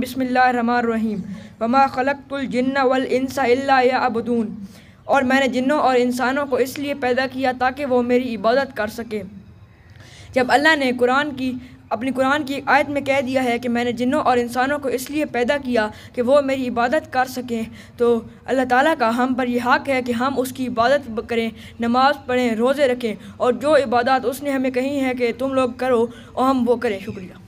बसमीम वमा खलकतुलजन्ना वलसा अबदून और मैंने जिन्हों और इंसानों को इसलिए पैदा किया ताकि वो मेरी इबादत कर सकें जब अल्लाह ने कुरान की अपनी कुरान की आयत में कह दिया है कि मैंने जिन्हों और इंसानों को इसलिए पैदा किया कि वो मेरी इबादत कर सकें तो अल्लाह ताला का हम पर यह हक़ है कि हम उसकी इबादत करें नमाज़ पढ़ें रोज़े रखें और जो इबादत उसने हमें कही है कि तुम लोग करो और हम वो करें शुक्रिया